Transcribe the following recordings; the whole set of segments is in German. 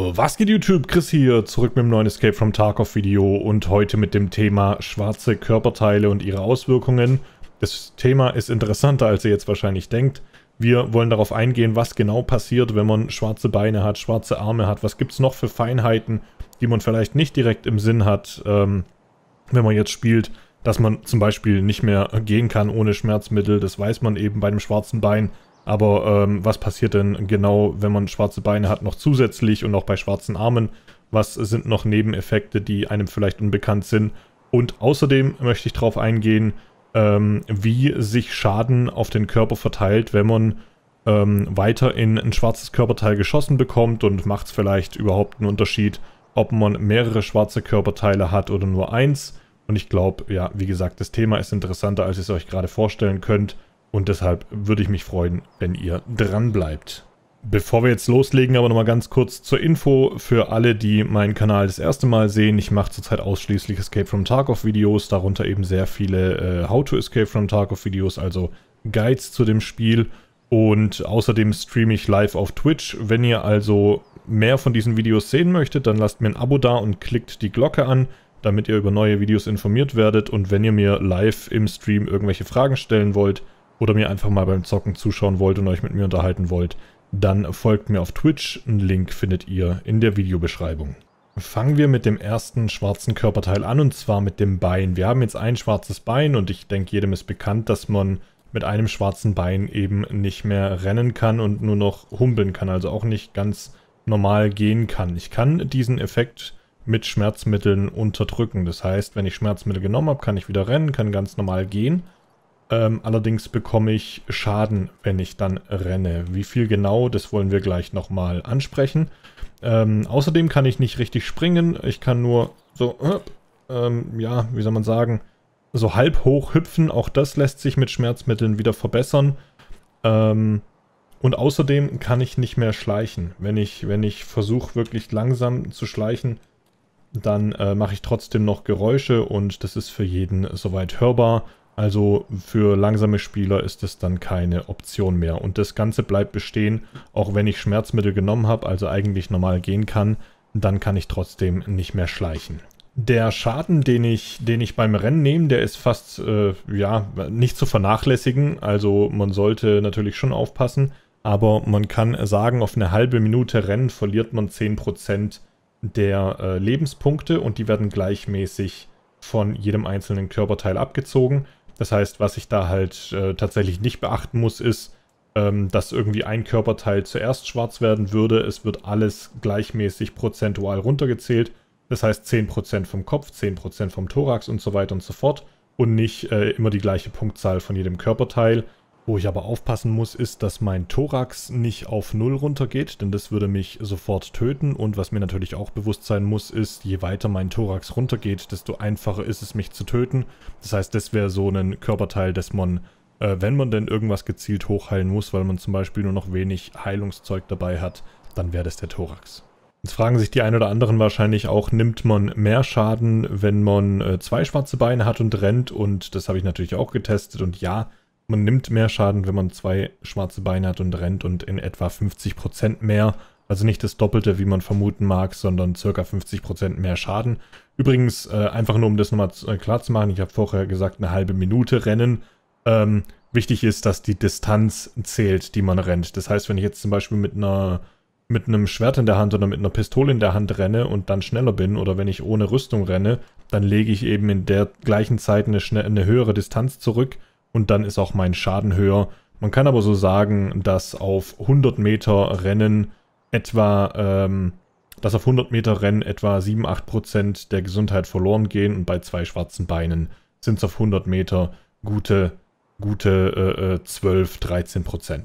Was geht YouTube? Chris hier, zurück mit dem neuen Escape from Tarkov Video und heute mit dem Thema schwarze Körperteile und ihre Auswirkungen. Das Thema ist interessanter, als ihr jetzt wahrscheinlich denkt. Wir wollen darauf eingehen, was genau passiert, wenn man schwarze Beine hat, schwarze Arme hat. Was gibt es noch für Feinheiten, die man vielleicht nicht direkt im Sinn hat, ähm, wenn man jetzt spielt, dass man zum Beispiel nicht mehr gehen kann ohne Schmerzmittel. Das weiß man eben bei einem schwarzen Bein. Aber ähm, was passiert denn genau, wenn man schwarze Beine hat, noch zusätzlich und auch bei schwarzen Armen? Was sind noch Nebeneffekte, die einem vielleicht unbekannt sind? Und außerdem möchte ich darauf eingehen, ähm, wie sich Schaden auf den Körper verteilt, wenn man ähm, weiter in ein schwarzes Körperteil geschossen bekommt und macht es vielleicht überhaupt einen Unterschied, ob man mehrere schwarze Körperteile hat oder nur eins. Und ich glaube, ja, wie gesagt, das Thema ist interessanter, als ihr es euch gerade vorstellen könnt. Und deshalb würde ich mich freuen, wenn ihr dran bleibt. Bevor wir jetzt loslegen, aber nochmal ganz kurz zur Info für alle, die meinen Kanal das erste Mal sehen. Ich mache zurzeit ausschließlich Escape from Tarkov Videos, darunter eben sehr viele äh, How to Escape from Tarkov Videos, also Guides zu dem Spiel. Und außerdem streame ich live auf Twitch. Wenn ihr also mehr von diesen Videos sehen möchtet, dann lasst mir ein Abo da und klickt die Glocke an, damit ihr über neue Videos informiert werdet. Und wenn ihr mir live im Stream irgendwelche Fragen stellen wollt, oder mir einfach mal beim Zocken zuschauen wollt und euch mit mir unterhalten wollt, dann folgt mir auf Twitch. Einen Link findet ihr in der Videobeschreibung. Fangen wir mit dem ersten schwarzen Körperteil an und zwar mit dem Bein. Wir haben jetzt ein schwarzes Bein und ich denke jedem ist bekannt, dass man mit einem schwarzen Bein eben nicht mehr rennen kann und nur noch humpeln kann, also auch nicht ganz normal gehen kann. Ich kann diesen Effekt mit Schmerzmitteln unterdrücken. Das heißt, wenn ich Schmerzmittel genommen habe, kann ich wieder rennen, kann ganz normal gehen. Ähm, allerdings bekomme ich Schaden, wenn ich dann renne. Wie viel genau, das wollen wir gleich nochmal ansprechen. Ähm, außerdem kann ich nicht richtig springen. Ich kann nur so, äh, ähm, ja, wie soll man sagen, so halb hoch hüpfen. Auch das lässt sich mit Schmerzmitteln wieder verbessern. Ähm, und außerdem kann ich nicht mehr schleichen. Wenn ich, wenn ich versuche, wirklich langsam zu schleichen, dann äh, mache ich trotzdem noch Geräusche und das ist für jeden soweit hörbar. Also für langsame Spieler ist es dann keine Option mehr. Und das Ganze bleibt bestehen, auch wenn ich Schmerzmittel genommen habe, also eigentlich normal gehen kann, dann kann ich trotzdem nicht mehr schleichen. Der Schaden, den ich, den ich beim Rennen nehme, der ist fast äh, ja, nicht zu vernachlässigen. Also man sollte natürlich schon aufpassen. Aber man kann sagen, auf eine halbe Minute Rennen verliert man 10% der äh, Lebenspunkte und die werden gleichmäßig von jedem einzelnen Körperteil abgezogen. Das heißt, was ich da halt äh, tatsächlich nicht beachten muss, ist, ähm, dass irgendwie ein Körperteil zuerst schwarz werden würde. Es wird alles gleichmäßig prozentual runtergezählt. Das heißt 10% vom Kopf, 10% vom Thorax und so weiter und so fort. Und nicht äh, immer die gleiche Punktzahl von jedem Körperteil. Wo ich aber aufpassen muss, ist, dass mein Thorax nicht auf Null runtergeht, denn das würde mich sofort töten. Und was mir natürlich auch bewusst sein muss, ist, je weiter mein Thorax runtergeht, desto einfacher ist es, mich zu töten. Das heißt, das wäre so ein Körperteil, das man, äh, wenn man denn irgendwas gezielt hochheilen muss, weil man zum Beispiel nur noch wenig Heilungszeug dabei hat, dann wäre das der Thorax. Jetzt fragen sich die ein oder anderen wahrscheinlich auch, nimmt man mehr Schaden, wenn man äh, zwei schwarze Beine hat und rennt? Und das habe ich natürlich auch getestet und ja, man nimmt mehr Schaden, wenn man zwei schwarze Beine hat und rennt und in etwa 50% mehr. Also nicht das Doppelte, wie man vermuten mag, sondern circa 50% mehr Schaden. Übrigens, äh, einfach nur um das nochmal äh, klar zu machen, ich habe vorher gesagt, eine halbe Minute rennen. Ähm, wichtig ist, dass die Distanz zählt, die man rennt. Das heißt, wenn ich jetzt zum Beispiel mit einer mit einem Schwert in der Hand oder mit einer Pistole in der Hand renne und dann schneller bin oder wenn ich ohne Rüstung renne, dann lege ich eben in der gleichen Zeit eine, eine höhere Distanz zurück und dann ist auch mein Schaden höher. Man kann aber so sagen, dass auf 100 Meter Rennen etwa, ähm, dass auf 100 Meter Rennen etwa 7-8% der Gesundheit verloren gehen und bei zwei schwarzen Beinen sind es auf 100 Meter gute, gute äh, 12-13%. Äh,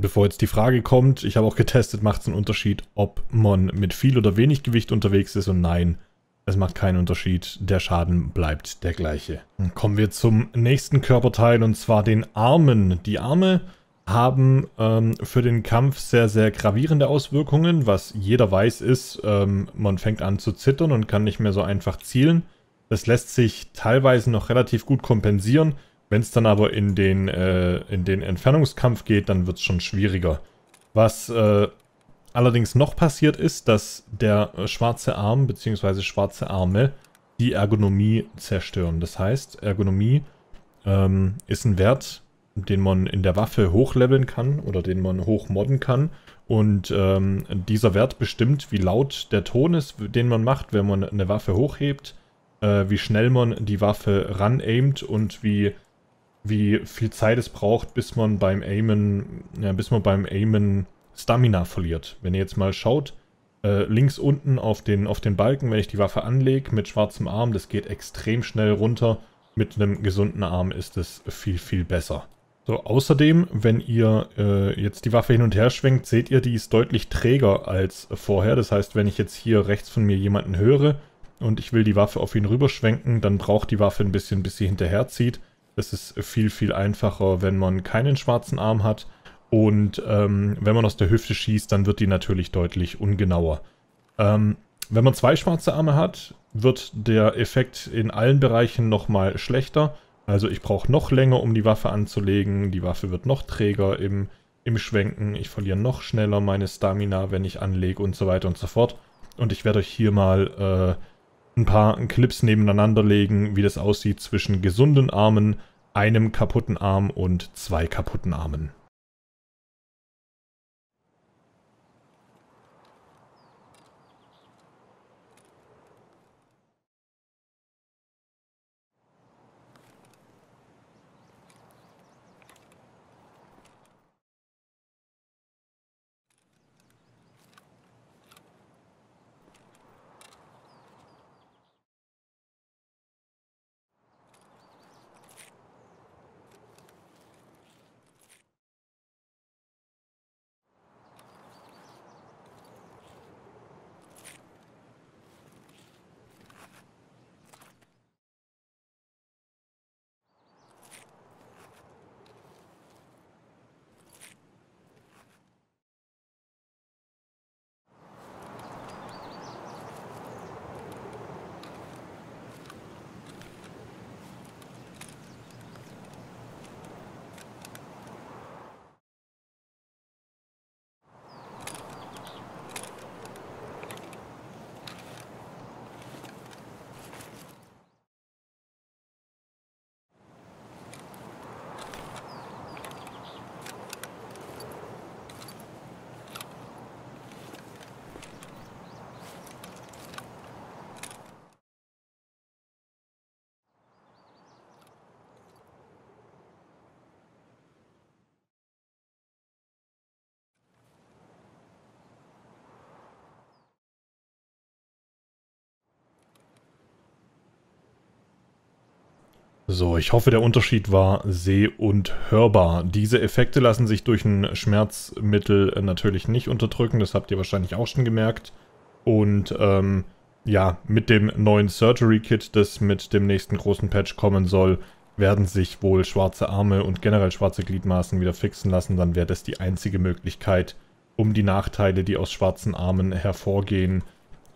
Bevor jetzt die Frage kommt, ich habe auch getestet, macht es einen Unterschied, ob man mit viel oder wenig Gewicht unterwegs ist und nein, es macht keinen Unterschied, der Schaden bleibt der gleiche. Dann kommen wir zum nächsten Körperteil und zwar den Armen. Die Arme haben ähm, für den Kampf sehr, sehr gravierende Auswirkungen. Was jeder weiß ist, ähm, man fängt an zu zittern und kann nicht mehr so einfach zielen. Das lässt sich teilweise noch relativ gut kompensieren. Wenn es dann aber in den, äh, in den Entfernungskampf geht, dann wird es schon schwieriger. Was äh, allerdings noch passiert ist, dass der äh, schwarze Arm bzw. schwarze Arme die Ergonomie zerstören. Das heißt, Ergonomie ähm, ist ein Wert, den man in der Waffe hochleveln kann oder den man hochmodden kann. Und ähm, dieser Wert bestimmt, wie laut der Ton ist, den man macht, wenn man eine Waffe hochhebt, äh, wie schnell man die Waffe ran aimt und wie, wie viel Zeit es braucht, bis man beim Aimen, ja, bis man beim Aimen Stamina verliert. Wenn ihr jetzt mal schaut, äh, links unten auf den, auf den Balken, wenn ich die Waffe anlege mit schwarzem Arm, das geht extrem schnell runter. Mit einem gesunden Arm ist es viel, viel besser. So, außerdem, wenn ihr äh, jetzt die Waffe hin und her schwenkt, seht ihr, die ist deutlich träger als vorher. Das heißt, wenn ich jetzt hier rechts von mir jemanden höre und ich will die Waffe auf ihn rüberschwenken, dann braucht die Waffe ein bisschen, bis sie hinterherzieht. Das ist viel, viel einfacher, wenn man keinen schwarzen Arm hat und ähm, wenn man aus der Hüfte schießt, dann wird die natürlich deutlich ungenauer. Ähm, wenn man zwei schwarze Arme hat, wird der Effekt in allen Bereichen nochmal schlechter. Also ich brauche noch länger, um die Waffe anzulegen. Die Waffe wird noch träger im, im Schwenken. Ich verliere noch schneller meine Stamina, wenn ich anlege und so weiter und so fort. Und ich werde euch hier mal äh, ein paar Clips nebeneinander legen, wie das aussieht zwischen gesunden Armen, einem kaputten Arm und zwei kaputten Armen. So, ich hoffe, der Unterschied war seh- und hörbar. Diese Effekte lassen sich durch ein Schmerzmittel äh, natürlich nicht unterdrücken. Das habt ihr wahrscheinlich auch schon gemerkt. Und ähm, ja, mit dem neuen Surgery Kit, das mit dem nächsten großen Patch kommen soll, werden sich wohl schwarze Arme und generell schwarze Gliedmaßen wieder fixen lassen. Dann wäre das die einzige Möglichkeit, um die Nachteile, die aus schwarzen Armen hervorgehen,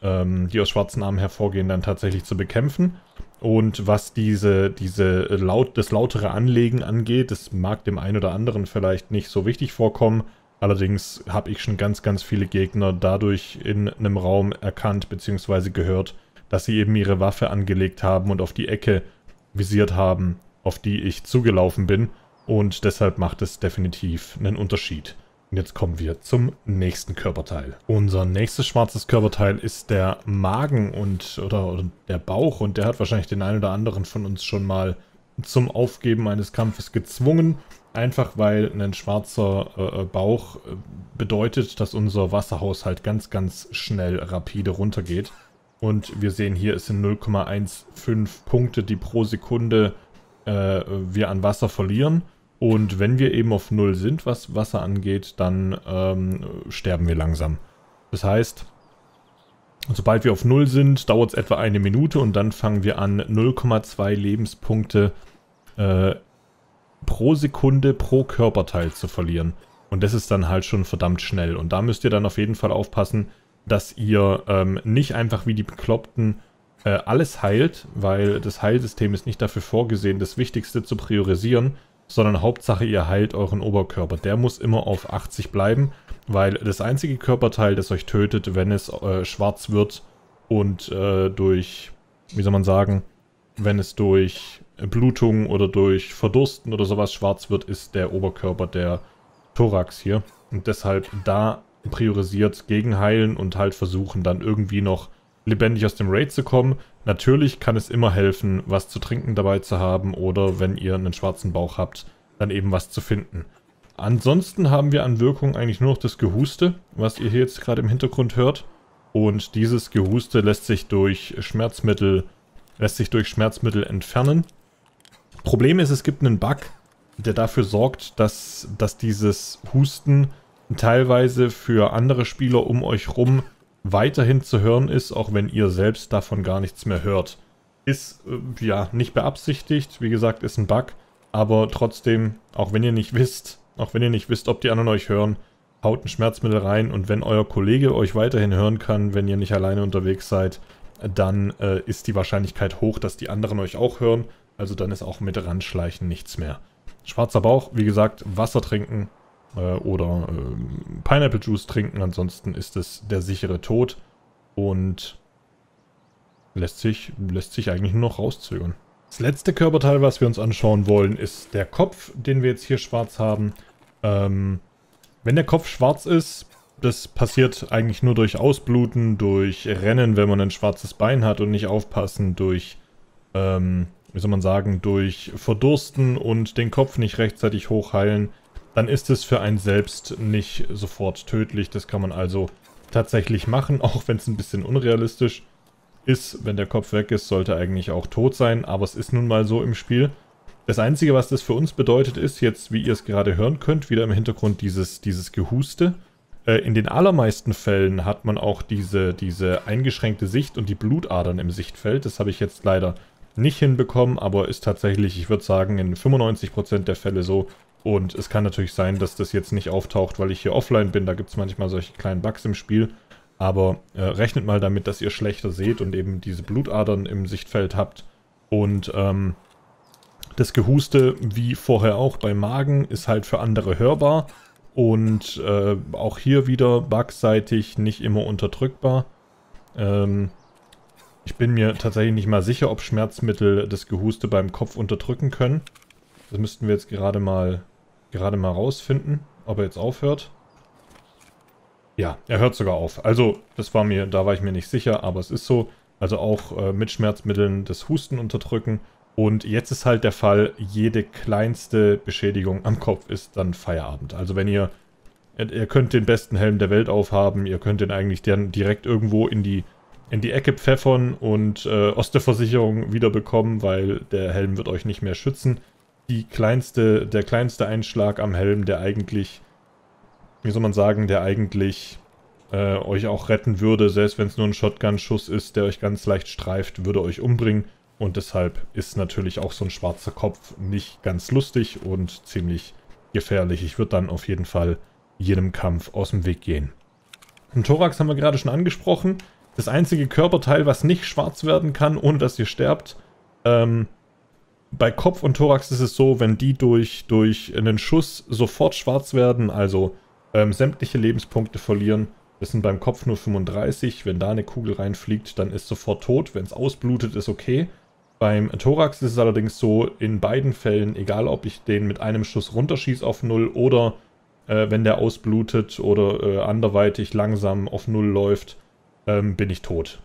ähm, die aus schwarzen Armen hervorgehen, dann tatsächlich zu bekämpfen. Und was diese, diese laut, das lautere Anlegen angeht, das mag dem einen oder anderen vielleicht nicht so wichtig vorkommen. Allerdings habe ich schon ganz, ganz viele Gegner dadurch in einem Raum erkannt bzw. gehört, dass sie eben ihre Waffe angelegt haben und auf die Ecke visiert haben, auf die ich zugelaufen bin. Und deshalb macht es definitiv einen Unterschied. Und jetzt kommen wir zum nächsten Körperteil. Unser nächstes schwarzes Körperteil ist der Magen und oder, oder der Bauch und der hat wahrscheinlich den einen oder anderen von uns schon mal zum Aufgeben eines Kampfes gezwungen. Einfach weil ein schwarzer äh, äh Bauch äh, bedeutet, dass unser Wasserhaushalt ganz, ganz schnell rapide runtergeht. Und wir sehen hier, es sind 0,15 Punkte, die pro Sekunde äh, wir an Wasser verlieren. Und wenn wir eben auf Null sind, was Wasser angeht, dann ähm, sterben wir langsam. Das heißt, sobald wir auf Null sind, dauert es etwa eine Minute und dann fangen wir an, 0,2 Lebenspunkte äh, pro Sekunde pro Körperteil zu verlieren. Und das ist dann halt schon verdammt schnell. Und da müsst ihr dann auf jeden Fall aufpassen, dass ihr ähm, nicht einfach wie die Bekloppten äh, alles heilt, weil das Heilsystem ist nicht dafür vorgesehen, das Wichtigste zu priorisieren, sondern Hauptsache ihr heilt euren Oberkörper. Der muss immer auf 80 bleiben, weil das einzige Körperteil, das euch tötet, wenn es äh, schwarz wird und äh, durch, wie soll man sagen, wenn es durch Blutung oder durch Verdursten oder sowas schwarz wird, ist der Oberkörper der Thorax hier. Und deshalb da priorisiert gegenheilen und halt versuchen dann irgendwie noch lebendig aus dem Raid zu kommen. Natürlich kann es immer helfen, was zu trinken dabei zu haben oder wenn ihr einen schwarzen Bauch habt, dann eben was zu finden. Ansonsten haben wir an Wirkung eigentlich nur noch das Gehuste, was ihr hier jetzt gerade im Hintergrund hört. Und dieses Gehuste lässt sich durch Schmerzmittel, lässt sich durch Schmerzmittel entfernen. Problem ist, es gibt einen Bug, der dafür sorgt, dass, dass dieses Husten teilweise für andere Spieler um euch rum weiterhin zu hören ist, auch wenn ihr selbst davon gar nichts mehr hört. Ist, äh, ja, nicht beabsichtigt, wie gesagt, ist ein Bug, aber trotzdem, auch wenn ihr nicht wisst, auch wenn ihr nicht wisst, ob die anderen euch hören, haut ein Schmerzmittel rein und wenn euer Kollege euch weiterhin hören kann, wenn ihr nicht alleine unterwegs seid, dann äh, ist die Wahrscheinlichkeit hoch, dass die anderen euch auch hören, also dann ist auch mit Randschleichen nichts mehr. Schwarzer Bauch, wie gesagt, Wasser trinken, äh, oder äh, Pineapple Juice trinken. Ansonsten ist es der sichere Tod und lässt sich, lässt sich eigentlich nur noch rauszögern. Das letzte Körperteil, was wir uns anschauen wollen, ist der Kopf, den wir jetzt hier schwarz haben. Ähm, wenn der Kopf schwarz ist, das passiert eigentlich nur durch Ausbluten, durch Rennen, wenn man ein schwarzes Bein hat und nicht aufpassen, durch, ähm, wie soll man sagen, durch Verdursten und den Kopf nicht rechtzeitig hochheilen dann ist es für einen selbst nicht sofort tödlich. Das kann man also tatsächlich machen, auch wenn es ein bisschen unrealistisch ist. Wenn der Kopf weg ist, sollte eigentlich auch tot sein, aber es ist nun mal so im Spiel. Das Einzige, was das für uns bedeutet, ist jetzt, wie ihr es gerade hören könnt, wieder im Hintergrund dieses, dieses Gehuste. Äh, in den allermeisten Fällen hat man auch diese, diese eingeschränkte Sicht und die Blutadern im Sichtfeld. Das habe ich jetzt leider nicht hinbekommen, aber ist tatsächlich, ich würde sagen, in 95% der Fälle so, und es kann natürlich sein, dass das jetzt nicht auftaucht, weil ich hier offline bin. Da gibt es manchmal solche kleinen Bugs im Spiel. Aber äh, rechnet mal damit, dass ihr schlechter seht und eben diese Blutadern im Sichtfeld habt. Und ähm, das Gehuste, wie vorher auch beim Magen, ist halt für andere hörbar. Und äh, auch hier wieder bugseitig nicht immer unterdrückbar. Ähm, ich bin mir tatsächlich nicht mal sicher, ob Schmerzmittel das Gehuste beim Kopf unterdrücken können. Das müssten wir jetzt gerade mal gerade mal rausfinden, ob er jetzt aufhört. Ja, er hört sogar auf. Also, das war mir, da war ich mir nicht sicher, aber es ist so. Also auch äh, mit Schmerzmitteln das Husten unterdrücken. Und jetzt ist halt der Fall, jede kleinste Beschädigung am Kopf ist dann Feierabend. Also wenn ihr, ihr könnt den besten Helm der Welt aufhaben, ihr könnt den eigentlich dann direkt irgendwo in die, in die Ecke pfeffern und äh, aus wiederbekommen, weil der Helm wird euch nicht mehr schützen die kleinste, der kleinste Einschlag am Helm, der eigentlich, wie soll man sagen, der eigentlich äh, euch auch retten würde, selbst wenn es nur ein Shotgun-Schuss ist, der euch ganz leicht streift, würde euch umbringen. Und deshalb ist natürlich auch so ein schwarzer Kopf nicht ganz lustig und ziemlich gefährlich. Ich würde dann auf jeden Fall jedem Kampf aus dem Weg gehen. Den Thorax haben wir gerade schon angesprochen. Das einzige Körperteil, was nicht schwarz werden kann, ohne dass ihr sterbt, ähm, bei Kopf und Thorax ist es so, wenn die durch, durch einen Schuss sofort schwarz werden, also ähm, sämtliche Lebenspunkte verlieren, das sind beim Kopf nur 35. Wenn da eine Kugel reinfliegt, dann ist sofort tot. Wenn es ausblutet, ist okay. Beim Thorax ist es allerdings so, in beiden Fällen, egal ob ich den mit einem Schuss runterschieße auf null oder äh, wenn der ausblutet oder äh, anderweitig langsam auf null läuft, ähm, bin ich tot.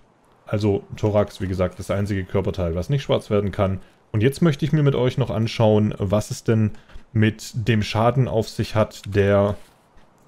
Also Thorax, wie gesagt, das einzige Körperteil, was nicht schwarz werden kann. Und jetzt möchte ich mir mit euch noch anschauen, was es denn mit dem Schaden auf sich hat, der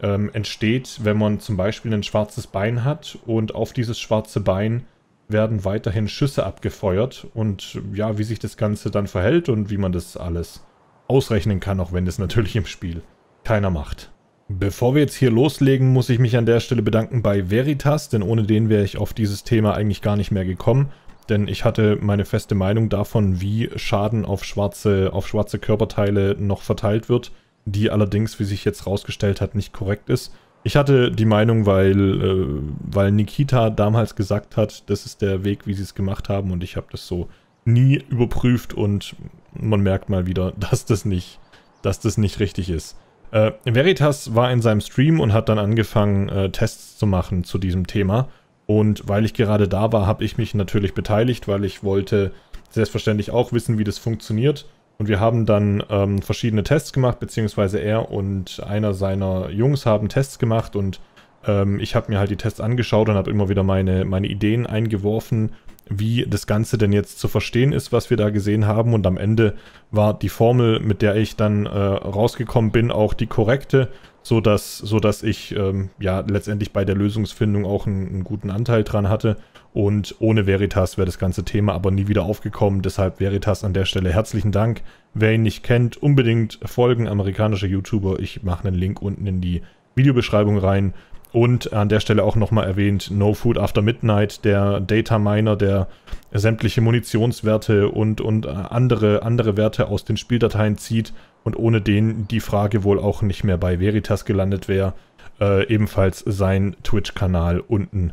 ähm, entsteht, wenn man zum Beispiel ein schwarzes Bein hat und auf dieses schwarze Bein werden weiterhin Schüsse abgefeuert und ja, wie sich das Ganze dann verhält und wie man das alles ausrechnen kann, auch wenn das natürlich im Spiel keiner macht. Bevor wir jetzt hier loslegen, muss ich mich an der Stelle bedanken bei Veritas, denn ohne den wäre ich auf dieses Thema eigentlich gar nicht mehr gekommen denn ich hatte meine feste Meinung davon, wie Schaden auf schwarze, auf schwarze Körperteile noch verteilt wird, die allerdings, wie sich jetzt rausgestellt hat, nicht korrekt ist. Ich hatte die Meinung, weil, äh, weil Nikita damals gesagt hat, das ist der Weg, wie sie es gemacht haben und ich habe das so nie überprüft und man merkt mal wieder, dass das nicht, dass das nicht richtig ist. Äh, Veritas war in seinem Stream und hat dann angefangen, äh, Tests zu machen zu diesem Thema. Und weil ich gerade da war, habe ich mich natürlich beteiligt, weil ich wollte selbstverständlich auch wissen, wie das funktioniert. Und wir haben dann ähm, verschiedene Tests gemacht, beziehungsweise er und einer seiner Jungs haben Tests gemacht und ähm, ich habe mir halt die Tests angeschaut und habe immer wieder meine, meine Ideen eingeworfen wie das Ganze denn jetzt zu verstehen ist, was wir da gesehen haben. Und am Ende war die Formel, mit der ich dann äh, rausgekommen bin, auch die korrekte, sodass, sodass ich ähm, ja letztendlich bei der Lösungsfindung auch einen, einen guten Anteil dran hatte. Und ohne Veritas wäre das ganze Thema aber nie wieder aufgekommen. Deshalb Veritas an der Stelle herzlichen Dank. Wer ihn nicht kennt, unbedingt folgen, amerikanische YouTuber. Ich mache einen Link unten in die Videobeschreibung rein. Und an der Stelle auch nochmal erwähnt, No Food After Midnight, der Data Miner, der sämtliche Munitionswerte und, und andere, andere Werte aus den Spieldateien zieht und ohne den die Frage wohl auch nicht mehr bei Veritas gelandet wäre. Äh, ebenfalls sein Twitch-Kanal unten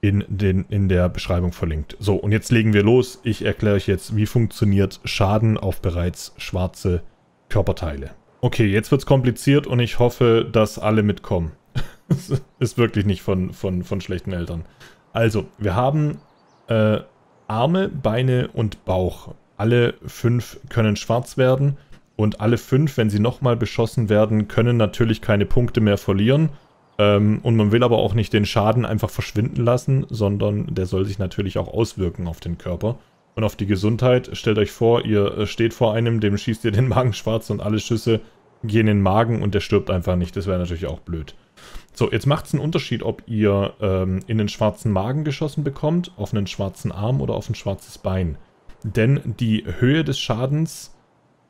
in, den, in der Beschreibung verlinkt. So, und jetzt legen wir los. Ich erkläre euch jetzt, wie funktioniert Schaden auf bereits schwarze Körperteile. Okay, jetzt wird's kompliziert und ich hoffe, dass alle mitkommen. ist wirklich nicht von, von, von schlechten Eltern. Also, wir haben äh, Arme, Beine und Bauch. Alle fünf können schwarz werden und alle fünf, wenn sie nochmal beschossen werden, können natürlich keine Punkte mehr verlieren. Ähm, und man will aber auch nicht den Schaden einfach verschwinden lassen, sondern der soll sich natürlich auch auswirken auf den Körper. Und auf die Gesundheit, stellt euch vor, ihr äh, steht vor einem, dem schießt ihr den Magen schwarz und alle Schüsse gehen in den Magen und der stirbt einfach nicht. Das wäre natürlich auch blöd. So, jetzt macht es einen Unterschied, ob ihr ähm, in den schwarzen Magen geschossen bekommt, auf einen schwarzen Arm oder auf ein schwarzes Bein. Denn die Höhe des Schadens,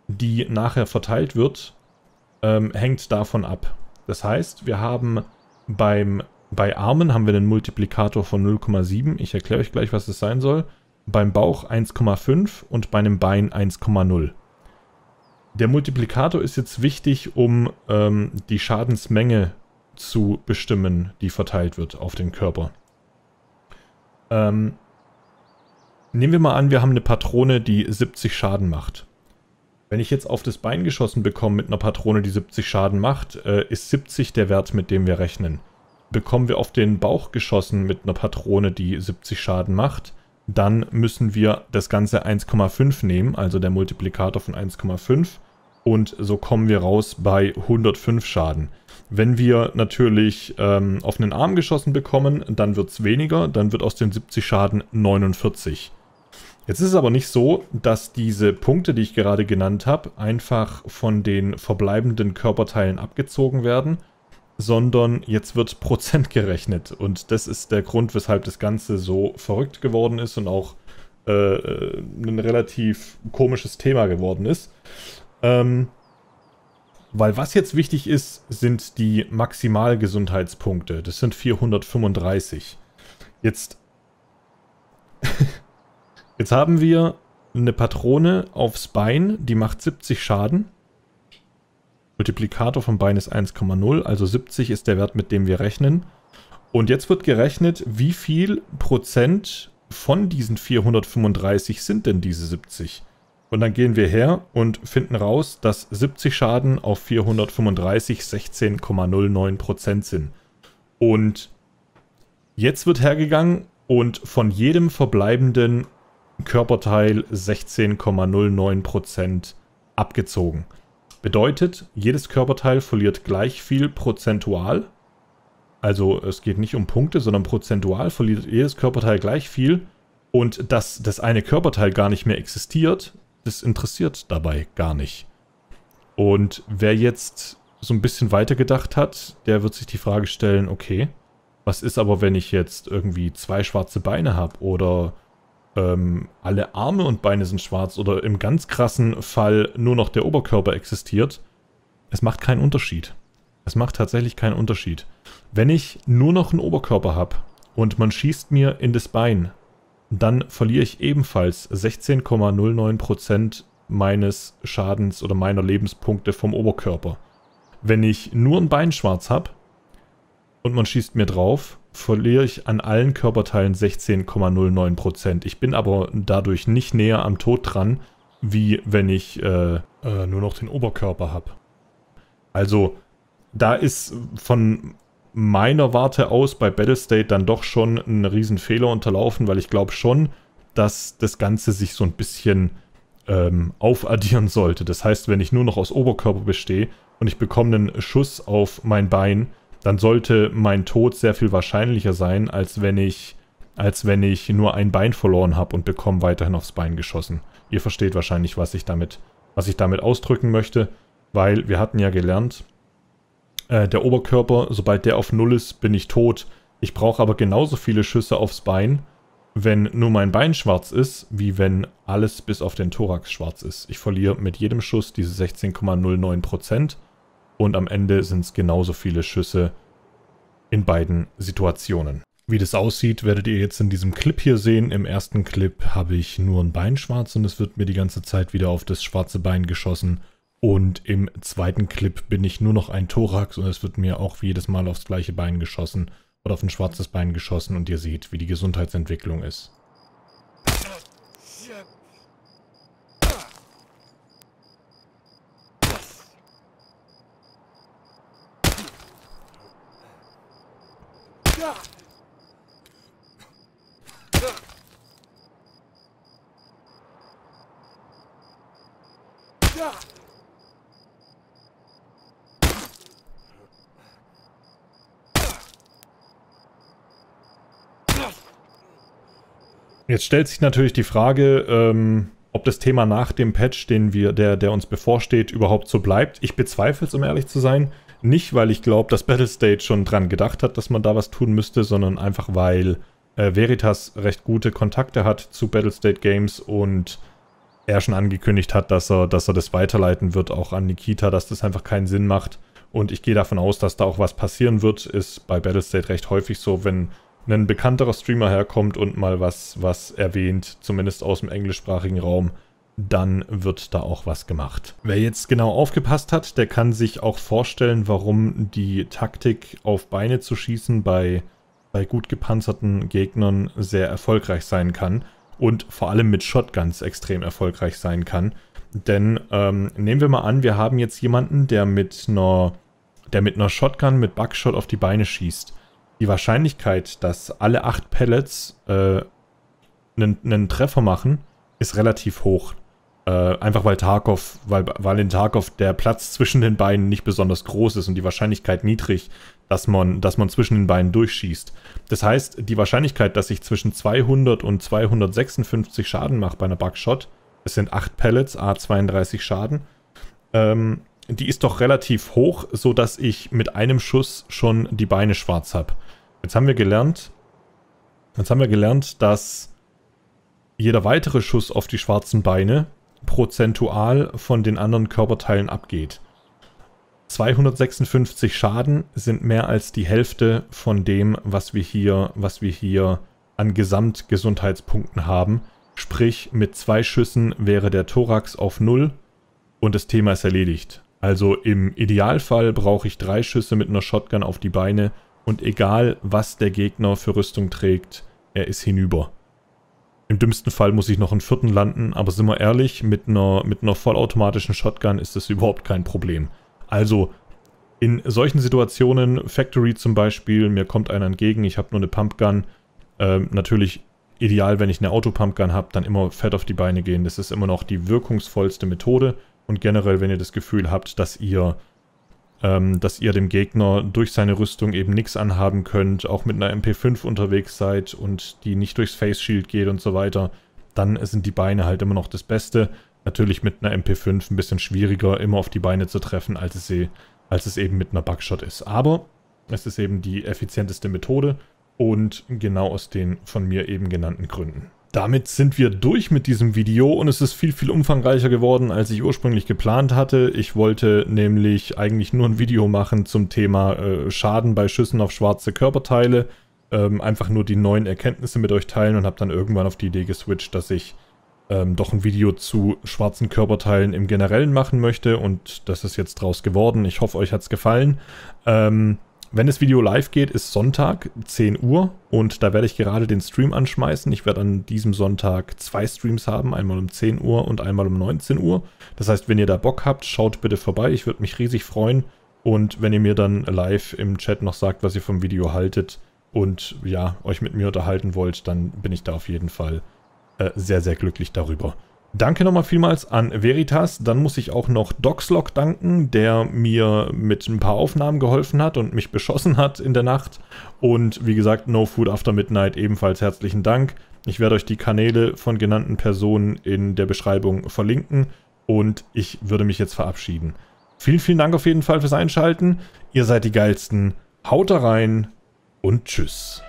die nachher verteilt wird, ähm, hängt davon ab. Das heißt, wir haben beim, bei Armen haben wir einen Multiplikator von 0,7. Ich erkläre euch gleich, was das sein soll. Beim Bauch 1,5 und bei einem Bein 1,0. Der Multiplikator ist jetzt wichtig, um ähm, die Schadensmenge zu bestimmen, die verteilt wird auf den Körper. Ähm, nehmen wir mal an, wir haben eine Patrone, die 70 Schaden macht. Wenn ich jetzt auf das Bein geschossen bekomme mit einer Patrone, die 70 Schaden macht, äh, ist 70 der Wert, mit dem wir rechnen. Bekommen wir auf den Bauch geschossen mit einer Patrone, die 70 Schaden macht, dann müssen wir das Ganze 1,5 nehmen, also der Multiplikator von 1,5 und so kommen wir raus bei 105 Schaden. Wenn wir natürlich ähm, auf einen Arm geschossen bekommen, dann wird es weniger, dann wird aus den 70 Schaden 49. Jetzt ist es aber nicht so, dass diese Punkte, die ich gerade genannt habe, einfach von den verbleibenden Körperteilen abgezogen werden, sondern jetzt wird Prozent gerechnet. Und das ist der Grund, weshalb das Ganze so verrückt geworden ist und auch äh, äh ein relativ komisches Thema geworden ist. Ähm, weil was jetzt wichtig ist, sind die Maximalgesundheitspunkte. Das sind 435. Jetzt, jetzt haben wir eine Patrone aufs Bein, die macht 70 Schaden. Multiplikator vom Bein ist 1,0, also 70 ist der Wert, mit dem wir rechnen. Und jetzt wird gerechnet, wie viel Prozent von diesen 435 sind denn diese 70? Und dann gehen wir her und finden raus, dass 70 Schaden auf 435 16,09% sind. Und jetzt wird hergegangen und von jedem verbleibenden Körperteil 16,09% abgezogen. Bedeutet, jedes Körperteil verliert gleich viel prozentual. Also es geht nicht um Punkte, sondern prozentual verliert jedes Körperteil gleich viel. Und dass das eine Körperteil gar nicht mehr existiert, das interessiert dabei gar nicht. Und wer jetzt so ein bisschen weitergedacht hat, der wird sich die Frage stellen, okay, was ist aber, wenn ich jetzt irgendwie zwei schwarze Beine habe oder ähm, alle Arme und Beine sind schwarz oder im ganz krassen Fall nur noch der Oberkörper existiert? Es macht keinen Unterschied. Es macht tatsächlich keinen Unterschied. Wenn ich nur noch einen Oberkörper habe und man schießt mir in das Bein, dann verliere ich ebenfalls 16,09% meines Schadens oder meiner Lebenspunkte vom Oberkörper. Wenn ich nur ein Bein schwarz habe und man schießt mir drauf, verliere ich an allen Körperteilen 16,09%. Ich bin aber dadurch nicht näher am Tod dran, wie wenn ich äh, äh, nur noch den Oberkörper habe. Also da ist von meiner Warte aus bei Battlestate dann doch schon einen riesen Fehler unterlaufen, weil ich glaube schon, dass das Ganze sich so ein bisschen ähm, aufaddieren sollte. Das heißt, wenn ich nur noch aus Oberkörper bestehe und ich bekomme einen Schuss auf mein Bein, dann sollte mein Tod sehr viel wahrscheinlicher sein, als wenn ich, als wenn ich nur ein Bein verloren habe und bekomme weiterhin aufs Bein geschossen. Ihr versteht wahrscheinlich, was ich damit, was ich damit ausdrücken möchte, weil wir hatten ja gelernt, äh, der Oberkörper, sobald der auf Null ist, bin ich tot. Ich brauche aber genauso viele Schüsse aufs Bein, wenn nur mein Bein schwarz ist, wie wenn alles bis auf den Thorax schwarz ist. Ich verliere mit jedem Schuss diese 16,09% und am Ende sind es genauso viele Schüsse in beiden Situationen. Wie das aussieht, werdet ihr jetzt in diesem Clip hier sehen. Im ersten Clip habe ich nur ein Bein schwarz und es wird mir die ganze Zeit wieder auf das schwarze Bein geschossen. Und im zweiten Clip bin ich nur noch ein Thorax und es wird mir auch jedes Mal aufs gleiche Bein geschossen oder auf ein schwarzes Bein geschossen und ihr seht, wie die Gesundheitsentwicklung ist. Jetzt stellt sich natürlich die Frage, ähm, ob das Thema nach dem Patch, den wir, der, der uns bevorsteht, überhaupt so bleibt. Ich bezweifle es, um ehrlich zu sein. Nicht, weil ich glaube, dass Battlestate schon dran gedacht hat, dass man da was tun müsste, sondern einfach, weil äh, Veritas recht gute Kontakte hat zu Battlestate Games und er schon angekündigt hat, dass er, dass er das weiterleiten wird, auch an Nikita, dass das einfach keinen Sinn macht. Und ich gehe davon aus, dass da auch was passieren wird. Ist bei Battlestate recht häufig so, wenn ein bekannterer Streamer herkommt und mal was, was erwähnt, zumindest aus dem englischsprachigen Raum, dann wird da auch was gemacht. Wer jetzt genau aufgepasst hat, der kann sich auch vorstellen, warum die Taktik auf Beine zu schießen bei, bei gut gepanzerten Gegnern sehr erfolgreich sein kann und vor allem mit Shotguns extrem erfolgreich sein kann. Denn ähm, nehmen wir mal an, wir haben jetzt jemanden, der mit einer der mit einer Shotgun mit Buckshot auf die Beine schießt die Wahrscheinlichkeit, dass alle acht Pellets äh, einen, einen, Treffer machen, ist relativ hoch. Äh, einfach weil Tarkov, weil, weil in Tarkov der Platz zwischen den Beinen nicht besonders groß ist und die Wahrscheinlichkeit niedrig, dass man, dass man zwischen den Beinen durchschießt. Das heißt, die Wahrscheinlichkeit, dass ich zwischen 200 und 256 Schaden mache bei einer Bugshot, es sind 8 Pellets, A32 Schaden, ähm, die ist doch relativ hoch, sodass ich mit einem Schuss schon die Beine schwarz habe. Jetzt haben wir gelernt, jetzt haben wir gelernt, dass jeder weitere Schuss auf die schwarzen Beine prozentual von den anderen Körperteilen abgeht. 256 Schaden sind mehr als die Hälfte von dem, was wir hier, was wir hier an Gesamtgesundheitspunkten haben. Sprich, mit zwei Schüssen wäre der Thorax auf null und das Thema ist erledigt. Also im Idealfall brauche ich drei Schüsse mit einer Shotgun auf die Beine und egal was der Gegner für Rüstung trägt, er ist hinüber. Im dümmsten Fall muss ich noch einen vierten landen, aber sind wir ehrlich, mit einer, mit einer vollautomatischen Shotgun ist das überhaupt kein Problem. Also in solchen Situationen, Factory zum Beispiel, mir kommt einer entgegen, ich habe nur eine Pumpgun, ähm, natürlich ideal, wenn ich eine Autopumpgun habe, dann immer fett auf die Beine gehen. Das ist immer noch die wirkungsvollste Methode. Und generell, wenn ihr das Gefühl habt, dass ihr, ähm, dass ihr dem Gegner durch seine Rüstung eben nichts anhaben könnt, auch mit einer MP5 unterwegs seid und die nicht durchs Face Shield geht und so weiter, dann sind die Beine halt immer noch das Beste. Natürlich mit einer MP5 ein bisschen schwieriger, immer auf die Beine zu treffen, als es, eh, als es eben mit einer Bugshot ist. Aber es ist eben die effizienteste Methode und genau aus den von mir eben genannten Gründen. Damit sind wir durch mit diesem Video und es ist viel, viel umfangreicher geworden, als ich ursprünglich geplant hatte. Ich wollte nämlich eigentlich nur ein Video machen zum Thema äh, Schaden bei Schüssen auf schwarze Körperteile. Ähm, einfach nur die neuen Erkenntnisse mit euch teilen und habe dann irgendwann auf die Idee geswitcht, dass ich ähm, doch ein Video zu schwarzen Körperteilen im Generellen machen möchte und das ist jetzt draus geworden. Ich hoffe, euch hat es gefallen. Ähm, wenn das Video live geht, ist Sonntag 10 Uhr und da werde ich gerade den Stream anschmeißen. Ich werde an diesem Sonntag zwei Streams haben, einmal um 10 Uhr und einmal um 19 Uhr. Das heißt, wenn ihr da Bock habt, schaut bitte vorbei. Ich würde mich riesig freuen. Und wenn ihr mir dann live im Chat noch sagt, was ihr vom Video haltet und ja, euch mit mir unterhalten wollt, dann bin ich da auf jeden Fall äh, sehr, sehr glücklich darüber. Danke nochmal vielmals an Veritas. Dann muss ich auch noch Doxlock danken, der mir mit ein paar Aufnahmen geholfen hat und mich beschossen hat in der Nacht. Und wie gesagt, No Food After Midnight ebenfalls herzlichen Dank. Ich werde euch die Kanäle von genannten Personen in der Beschreibung verlinken und ich würde mich jetzt verabschieden. Vielen, vielen Dank auf jeden Fall fürs Einschalten. Ihr seid die Geilsten. Haut da rein und tschüss.